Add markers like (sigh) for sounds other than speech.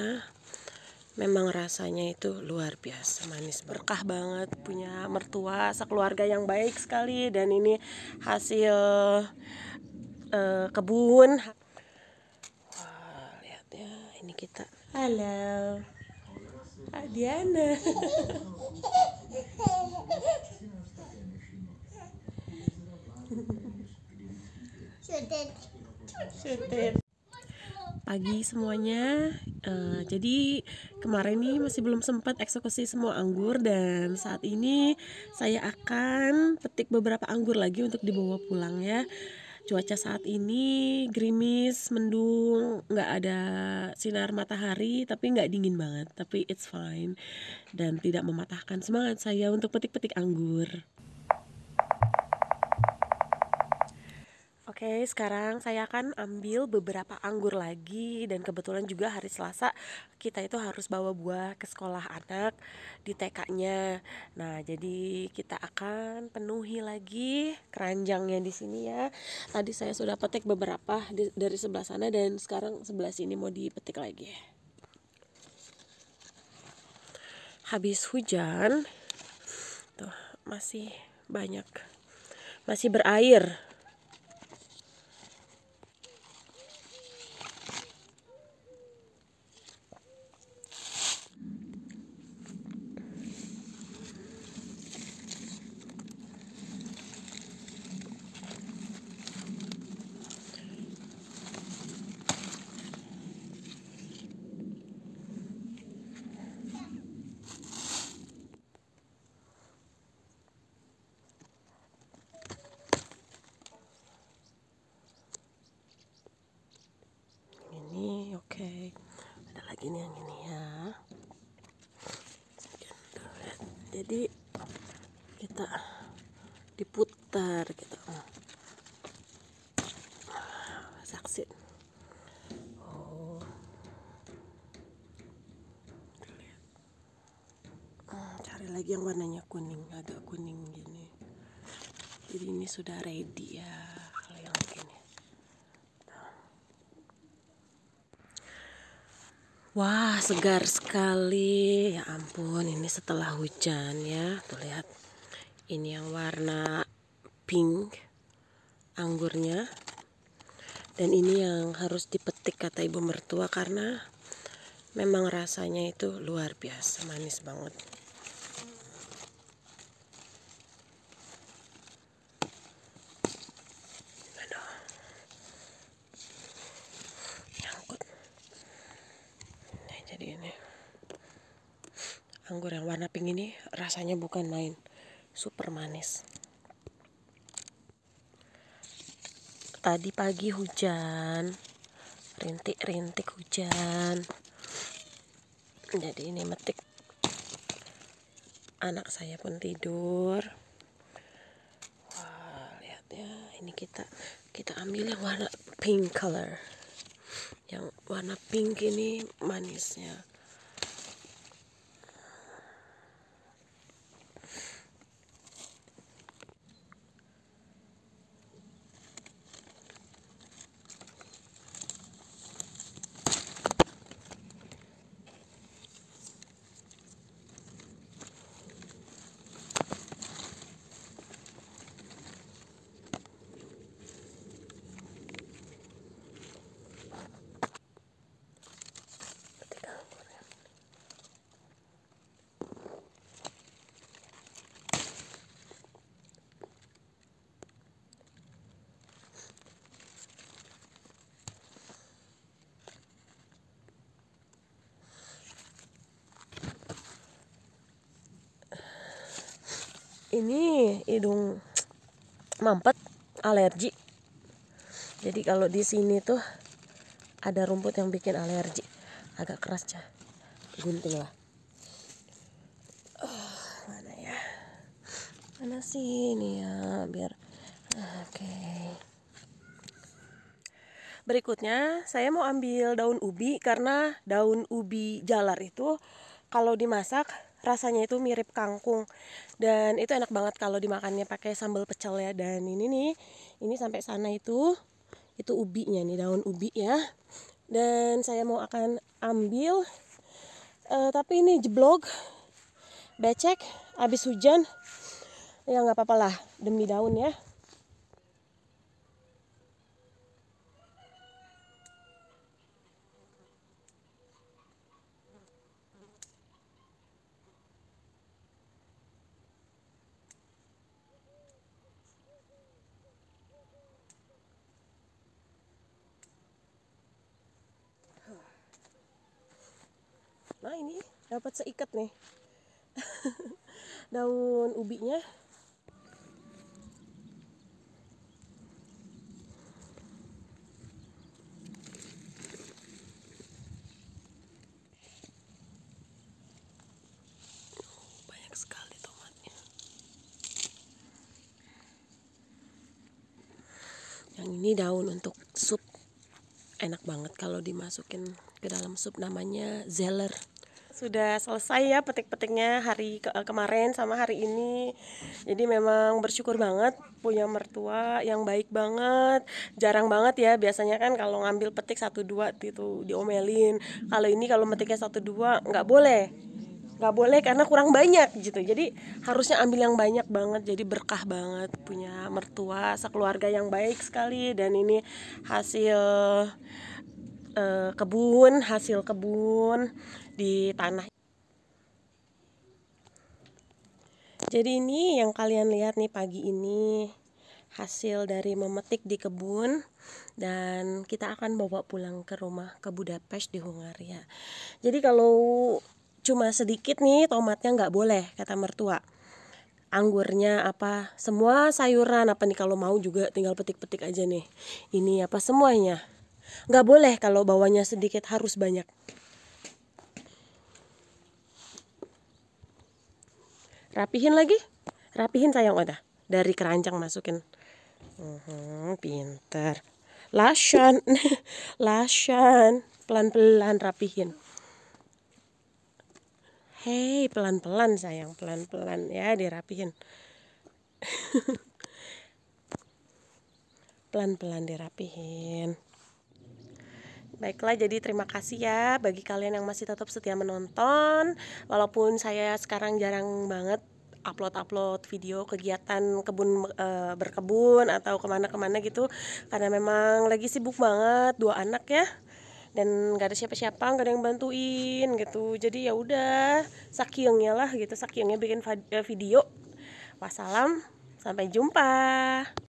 karena memang rasanya itu luar biasa manis berkah banget punya mertua sekeluarga yang baik sekali dan ini hasil uh, kebun Wah, lihat ya ini kita halo Adiana Sudet. Sudet pagi semuanya. Uh, jadi kemarin ini masih belum sempat eksekusi semua anggur dan saat ini saya akan petik beberapa anggur lagi untuk dibawa pulang ya. Cuaca saat ini gerimis, mendung, nggak ada sinar matahari, tapi nggak dingin banget, tapi it's fine dan tidak mematahkan semangat saya untuk petik-petik anggur. Oke, sekarang saya akan ambil beberapa anggur lagi dan kebetulan juga hari Selasa kita itu harus bawa buah ke sekolah anak di TK-nya. Nah, jadi kita akan penuhi lagi keranjangnya di sini ya. Tadi saya sudah petik beberapa dari sebelah sana dan sekarang sebelah sini mau dipetik lagi. Habis hujan tuh masih banyak masih berair jadi kita diputar gitu saksi oh hmm, cari lagi yang warnanya kuning agak kuning gini jadi ini sudah ready ya Wah, segar sekali. Ya ampun, ini setelah hujan ya. Tuh lihat. Ini yang warna pink anggurnya. Dan ini yang harus dipetik kata ibu mertua karena memang rasanya itu luar biasa manis banget. anggur yang warna pink ini rasanya bukan main super manis tadi pagi hujan rintik-rintik hujan jadi ini metik anak saya pun tidur wah lihat ya ini kita kita ambil yang warna pink color yang warna pink ini manisnya ini hidung mampet alergi jadi kalau di sini tuh ada rumput yang bikin alergi agak keras ya gunting lah oh, mana ya mana sih ini ya biar oke okay. berikutnya saya mau ambil daun ubi karena daun ubi jalar itu kalau dimasak rasanya itu mirip kangkung dan itu enak banget kalau dimakannya pakai sambal pecel ya dan ini nih ini sampai sana itu itu ubinya nih daun ubi ya dan saya mau akan ambil uh, tapi ini jeblok becek habis hujan ya nggak apa apalah demi daun ya ini dapat seikat nih (laughs) daun ubinya banyak sekali tomatnya yang ini daun untuk sup enak banget kalau dimasukin ke dalam sup namanya zeller sudah selesai ya petik-petiknya hari ke eh, kemarin sama hari ini. Jadi memang bersyukur banget punya mertua yang baik banget. Jarang banget ya biasanya kan kalau ngambil petik satu dua itu diomelin. Kalau ini kalau metiknya satu dua nggak boleh nggak boleh karena kurang banyak gitu jadi harusnya ambil yang banyak banget jadi berkah banget punya mertua sekeluarga yang baik sekali dan ini hasil eh, kebun hasil kebun di tanah. Jadi ini yang kalian lihat nih pagi ini hasil dari memetik di kebun dan kita akan bawa pulang ke rumah ke Budapest di Hungaria. Jadi kalau cuma sedikit nih tomatnya nggak boleh kata mertua. Anggurnya apa semua sayuran apa nih kalau mau juga tinggal petik-petik aja nih. Ini apa semuanya nggak boleh kalau bawanya sedikit harus banyak. rapihin lagi rapihin sayang udah oh, dari keranjang masukin uhum, pinter Lashan, Lashan, (laughs) pelan-pelan rapihin hei pelan-pelan sayang pelan-pelan ya dirapihin (laughs) pelan-pelan dirapihin Baiklah, jadi terima kasih ya bagi kalian yang masih tetap setia menonton. Walaupun saya sekarang jarang banget upload-upload video kegiatan kebun e, berkebun atau kemana-kemana gitu karena memang lagi sibuk banget dua anak ya dan gak ada siapa-siapa gak ada yang bantuin gitu jadi ya udah sakiengnya lah gitu sakiengnya bikin eh, video wassalam sampai jumpa